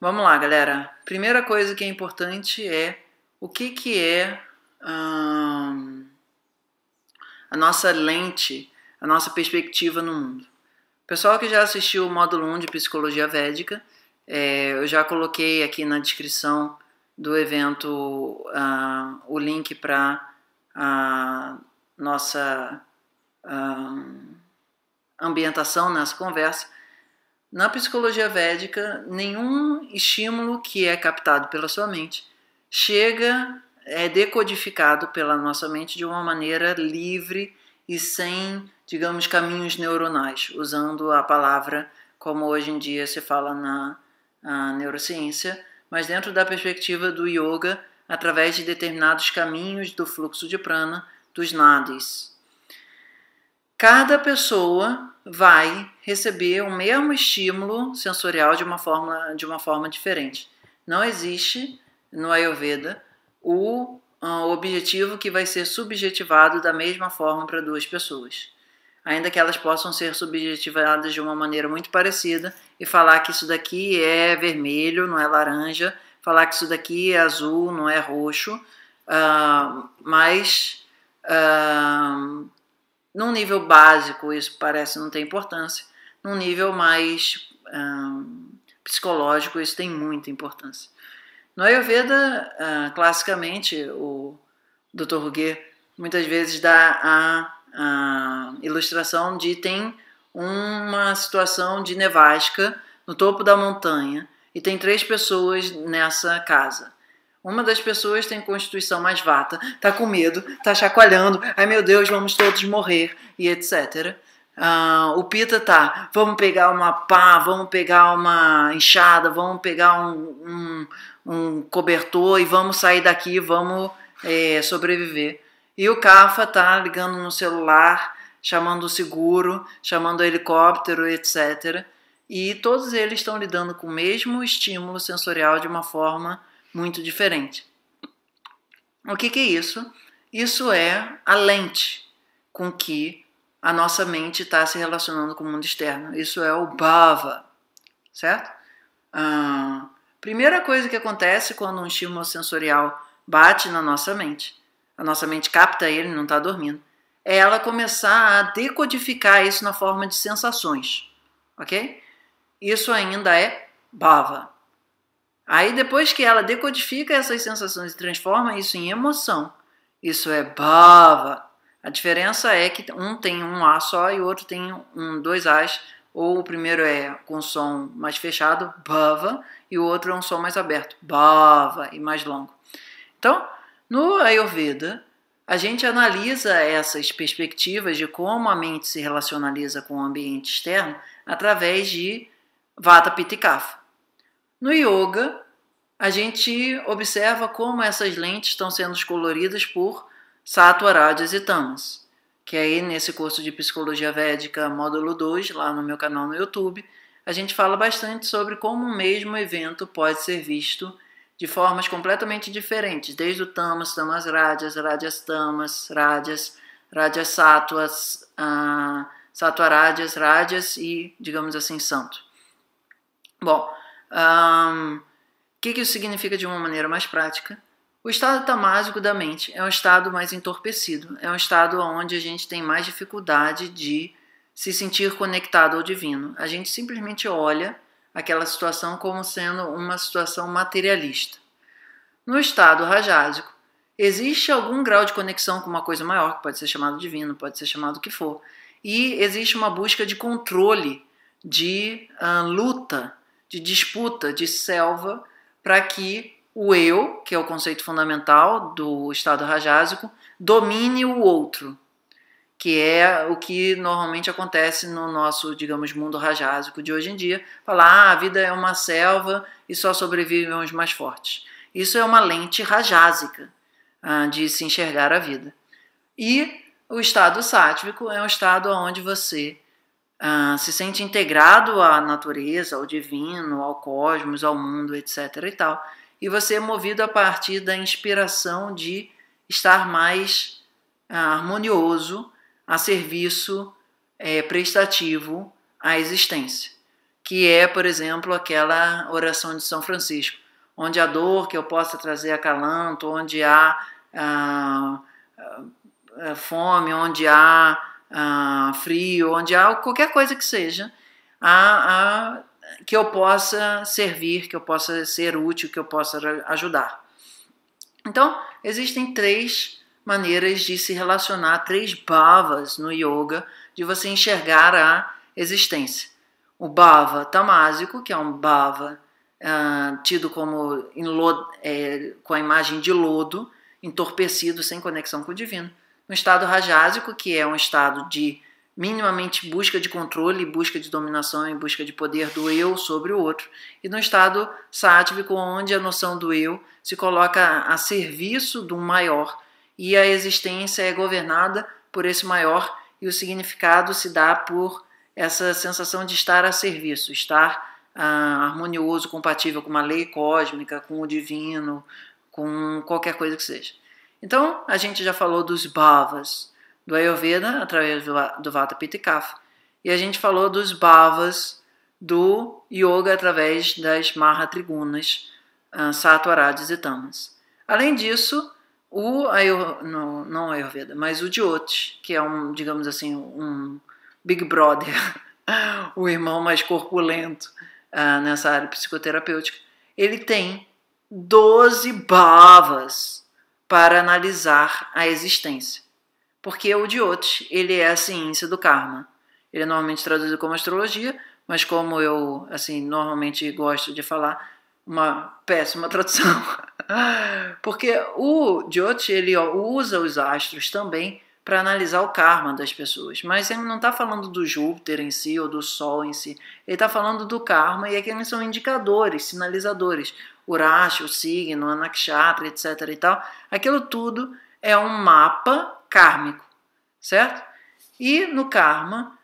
Vamos lá, galera. Primeira coisa que é importante é o que, que é hum, a nossa lente, a nossa perspectiva no mundo. pessoal que já assistiu o módulo 1 de Psicologia Védica, é, eu já coloquei aqui na descrição do evento uh, o link para a nossa uh, ambientação nessa conversa. Na psicologia védica, nenhum estímulo que é captado pela sua mente chega, é decodificado pela nossa mente de uma maneira livre e sem, digamos, caminhos neuronais, usando a palavra como hoje em dia se fala na neurociência, mas dentro da perspectiva do yoga, através de determinados caminhos do fluxo de prana, dos nadis, Cada pessoa vai receber o mesmo estímulo sensorial de uma forma, de uma forma diferente. Não existe no Ayurveda o ah, objetivo que vai ser subjetivado da mesma forma para duas pessoas. Ainda que elas possam ser subjetivadas de uma maneira muito parecida e falar que isso daqui é vermelho, não é laranja, falar que isso daqui é azul, não é roxo, uh, mas uh, num nível básico, isso parece não ter importância, num nível mais psicológico, isso tem muita importância. No Ayurveda, hum, classicamente, o Dr. Ruguet muitas vezes dá a, a ilustração de tem uma situação de nevasca no topo da montanha e tem três pessoas nessa casa. Uma das pessoas tem constituição mais vata, tá com medo, tá chacoalhando, ai meu Deus, vamos todos morrer e etc. Uh, ah, o Pita tá, vamos pegar uma pá, vamos pegar uma enxada, vamos pegar um, um, um cobertor e vamos sair daqui, vamos é, sobreviver. E o Cafa tá ligando no celular, chamando o seguro, chamando o helicóptero, etc. E todos eles estão lidando com o mesmo estímulo sensorial de uma forma muito diferente. O que, que é isso? Isso é a lente com que a nossa mente está se relacionando com o mundo externo. Isso é o bhava, certo? Ah, primeira coisa que acontece quando um estímulo sensorial bate na nossa mente, a nossa mente capta ele, não está dormindo, é ela começar a decodificar isso na forma de sensações, ok? Isso ainda é bhava. Aí depois que ela decodifica essas sensações e transforma isso em emoção, isso é bhava. A diferença é que um tem um A só e o outro tem um dois As, ou o primeiro é com som mais fechado, bhava, e o outro é um som mais aberto, bhava, e mais longo. Então, no Ayurveda, a gente analisa essas perspectivas de como a mente se relacionaliza com o ambiente externo através de Vata Pitta e Kapha. No yoga, a gente observa como essas lentes estão sendo coloridas por Sattva, Rajas e Tamas, que aí nesse curso de Psicologia Védica, módulo 2, lá no meu canal no YouTube, a gente fala bastante sobre como o mesmo evento pode ser visto de formas completamente diferentes, desde o Tamas, Tamas Rajas, Rajas Tamas, Rajas, Rajas Sattvas, uh, Sattva Rajas, Rajas e, digamos assim, Santo. Bom, um, o que isso significa de uma maneira mais prática? O estado tamásico tá da mente é um estado mais entorpecido, é um estado onde a gente tem mais dificuldade de se sentir conectado ao divino. A gente simplesmente olha aquela situação como sendo uma situação materialista. No estado rajásico, existe algum grau de conexão com uma coisa maior, que pode ser chamado divino, pode ser chamado o que for, e existe uma busca de controle, de uh, luta, de disputa, de selva para que o eu, que é o conceito fundamental do estado rajásico, domine o outro, que é o que normalmente acontece no nosso, digamos, mundo rajásico de hoje em dia, falar ah, a vida é uma selva e só sobrevivem os mais fortes. Isso é uma lente rajásica ah, de se enxergar a vida. E o estado sátvico é um estado onde você uh, se sente integrado à natureza, ao divino, ao cosmos, ao mundo, etc. e tal. E você é movido a partir da inspiração de estar mais uh, harmonioso a serviço uh, prestativo à existência, que é, por exemplo, aquela oração de São Francisco, onde a dor que eu possa trazer acalanto, onde há ah, fome, onde há ah, frio, onde há qualquer coisa que seja, a que eu possa servir, que eu possa ser útil, que eu possa ajudar. Então, existem três maneiras de se relacionar, três bhavas no yoga, de você enxergar a existência. O bhava tamásico, que é um bhava ah, tido como lodo, é, com a imagem de lodo, entorpecido, sem conexão com o divino. No estado rajásico, que é um estado de minimamente busca de controle, busca de dominação e busca de poder do eu sobre o outro, e no estado sátvico, onde a noção do eu se coloca a serviço do maior e a existência é governada por esse maior e o significado se dá por essa sensação de estar a serviço, estar ah, harmonioso, compatível com uma lei cósmica, com o divino, com qualquer coisa que seja. Então, a gente já falou dos bhavas do Ayurveda através do Vata Pitta e Kapha, e a gente falou dos bhavas do yoga através das marra trigunas, ah, sattva, e tamas. Além disso, o Ayur, não, não Ayurveda, mas o Jyoti, que é um, digamos assim, um Big Brother, o irmão mais corpulento ah, nessa área psicoterapêutica, ele tem 12 bhavas para analisar a existência. Porque o Diot, ele é a ciência do karma. Ele é normalmente traduzido como astrologia, mas como eu, assim, normalmente gosto de falar, uma péssima tradução. Porque o Jyoti, ele usa os astros também para analisar o karma das pessoas. Mas ele não está falando do Júpiter em si ou do Sol em si. Ele está falando do karma e aqueles são indicadores, sinalizadores. O o signo, a nakshatra, etc. e tal. Aquilo tudo é um mapa kármico, certo? E no karma,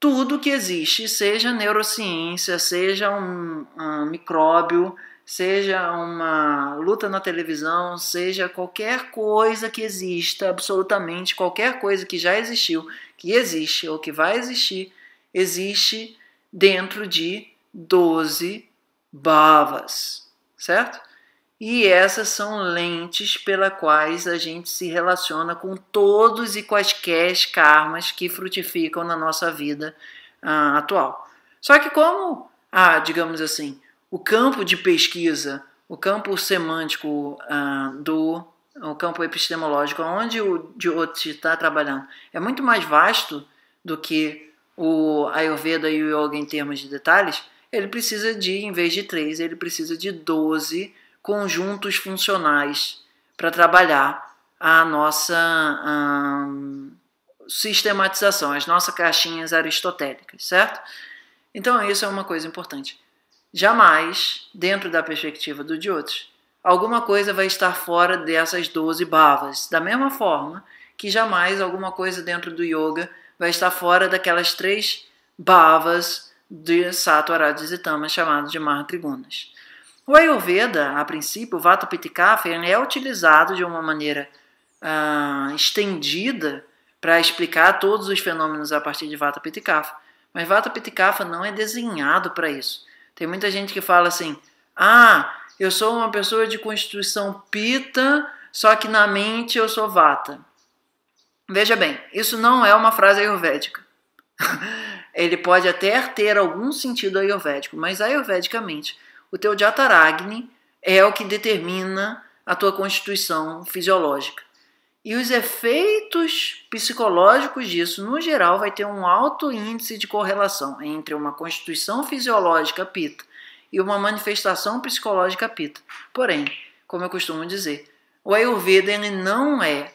tudo que existe, seja neurociência, seja um, um micróbio, seja uma luta na televisão, seja qualquer coisa que exista, absolutamente qualquer coisa que já existiu, que existe ou que vai existir, existe dentro de 12 bhavas, certo? E essas são lentes pela quais a gente se relaciona com todos e quaisquer karmas que frutificam na nossa vida ah, atual. Só que como, ah, digamos assim, o campo de pesquisa, o campo semântico ah, do o campo epistemológico, onde o Jyoti está trabalhando, é muito mais vasto do que o Ayurveda e o Yoga em termos de detalhes. Ele precisa de, em vez de três, ele precisa de doze conjuntos funcionais para trabalhar a nossa hum, sistematização, as nossas caixinhas aristotélicas, certo? Então, isso é uma coisa importante. Jamais, dentro da perspectiva do outros, alguma coisa vai estar fora dessas 12 bhavas, da mesma forma que jamais alguma coisa dentro do yoga vai estar fora daquelas três bhavas de Sato, rajas e tamas chamadas de mahatrigunas. O Ayurveda, a princípio, o Vata Pitikafa, é utilizado de uma maneira ah, estendida para explicar todos os fenômenos a partir de Vata Pitikafa. mas Vata Pitikafa não é desenhado para isso. Tem muita gente que fala assim: ah, eu sou uma pessoa de constituição pita, só que na mente eu sou vata. Veja bem, isso não é uma frase ayurvédica. Ele pode até ter algum sentido ayurvédico, mas ayurvedicamente, o teu jataragni é o que determina a tua constituição fisiológica. E os efeitos psicológicos disso, no geral, vai ter um alto índice de correlação entre uma constituição fisiológica pita e uma manifestação psicológica pita. Porém, como eu costumo dizer, o Ayurveda ele não é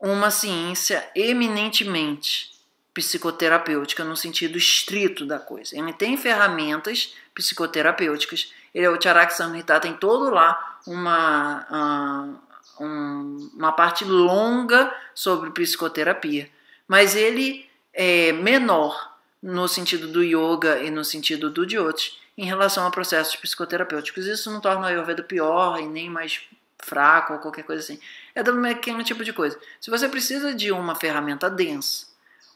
uma ciência eminentemente psicoterapêutica no sentido estrito da coisa. Ele tem ferramentas psicoterapêuticas. Ele é o Charak Samhita tem todo lá uma ah, um, uma parte longa sobre psicoterapia, mas ele é menor no sentido do yoga e no sentido do jyoti em relação a processos psicoterapêuticos. Isso não torna o Ayurveda pior e nem mais fraco ou qualquer coisa assim. É do mesmo tipo de coisa. Se você precisa de uma ferramenta densa,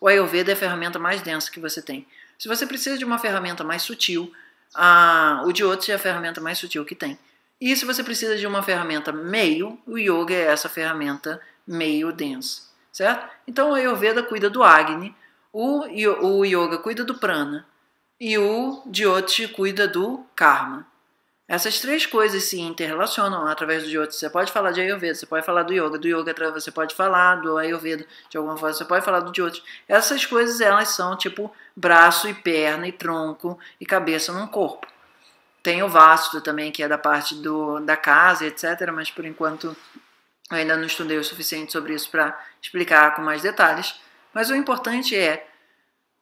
o Ayurveda é a ferramenta mais densa que você tem. Se você precisa de uma ferramenta mais sutil, a, o Jyoti é a ferramenta mais sutil que tem. E se você precisa de uma ferramenta meio, o yoga é essa ferramenta meio densa, certo? Então a Ayurveda cuida do Agni, o, Yoga cuida do Prana e o Jyoti cuida do Karma. Essas três coisas se interrelacionam através do Jyoti. Você pode falar de Ayurveda, você pode falar do Yoga, do Yoga você pode falar do Ayurveda, de alguma forma você pode falar do Jyoti. Essas coisas elas são tipo braço e perna e tronco e cabeça num corpo. Tem o vasto também, que é da parte do, da casa, etc., mas por enquanto eu ainda não estudei o suficiente sobre isso para explicar com mais detalhes. Mas o importante é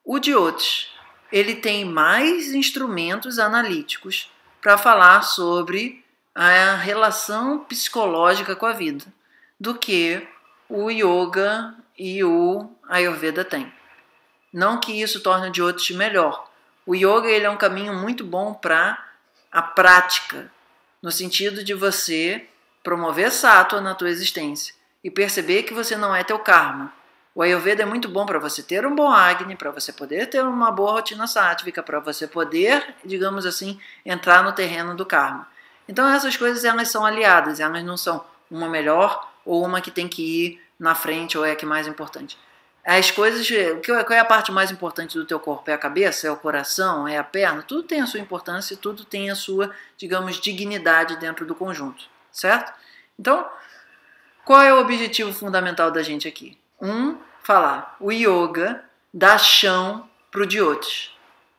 o Diotes, ele tem mais instrumentos analíticos para falar sobre a relação psicológica com a vida do que o yoga e o ayurveda têm. Não que isso torne o Diotes melhor. O yoga ele é um caminho muito bom para a prática, no sentido de você promover sattva na tua existência e perceber que você não é teu karma. O Ayurveda é muito bom para você ter um bom Agni, para você poder ter uma boa rotina sátvica, para você poder, digamos assim, entrar no terreno do karma. Então essas coisas elas são aliadas, elas não são uma melhor ou uma que tem que ir na frente ou é a que é mais importante as coisas, é, qual é a parte mais importante do teu corpo? É a cabeça? É o coração? É a perna? Tudo tem a sua importância e tudo tem a sua, digamos, dignidade dentro do conjunto, certo? Então, qual é o objetivo fundamental da gente aqui? Um, falar o yoga dá chão para o diotes.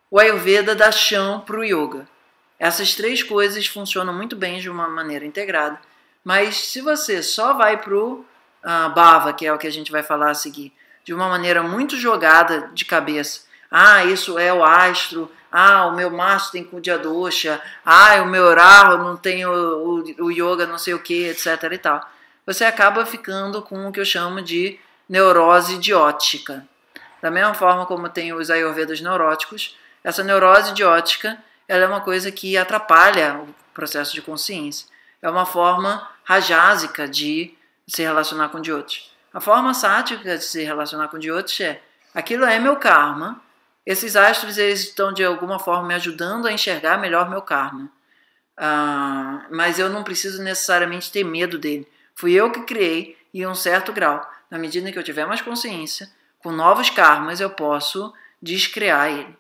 O Ayurveda dá chão para o yoga. Essas três coisas funcionam muito bem de uma maneira integrada, mas se você só vai para o uh, ah, bhava, que é o que a gente vai falar a seguir, de uma maneira muito jogada de cabeça. Ah, isso é o astro. Ah, o meu maço tem dia dosha. Ah, o meu ralo não tem o, o, o yoga, não sei o que, etc. e tal. Você acaba ficando com o que eu chamo de neurose idiótica. Da mesma forma como tem os ayurvedas neuróticos, essa neurose idiótica ela é uma coisa que atrapalha o processo de consciência. É uma forma rajásica de se relacionar com de outros. A forma sática de se relacionar com Jyotish é: aquilo é meu karma. Esses astros eles estão de alguma forma me ajudando a enxergar melhor meu karma. Ah, mas eu não preciso necessariamente ter medo dele. Fui eu que criei e em um certo grau, na medida que eu tiver mais consciência, com novos karmas eu posso descriar ele.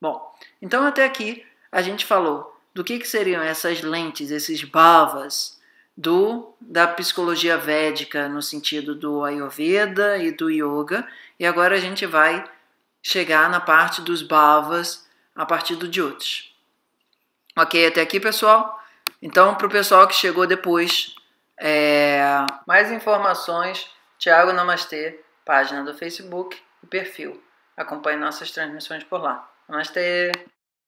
Bom, então até aqui a gente falou do que, que seriam essas lentes, esses bhavas, do da psicologia védica no sentido do Ayurveda e do yoga, e agora a gente vai chegar na parte dos bhavas a partir do Jyotish. Ok, até aqui, pessoal. Então, para o pessoal que chegou depois, é... mais informações, Tiago Namastê, página do Facebook e perfil. Acompanhe nossas transmissões por lá. Namastê!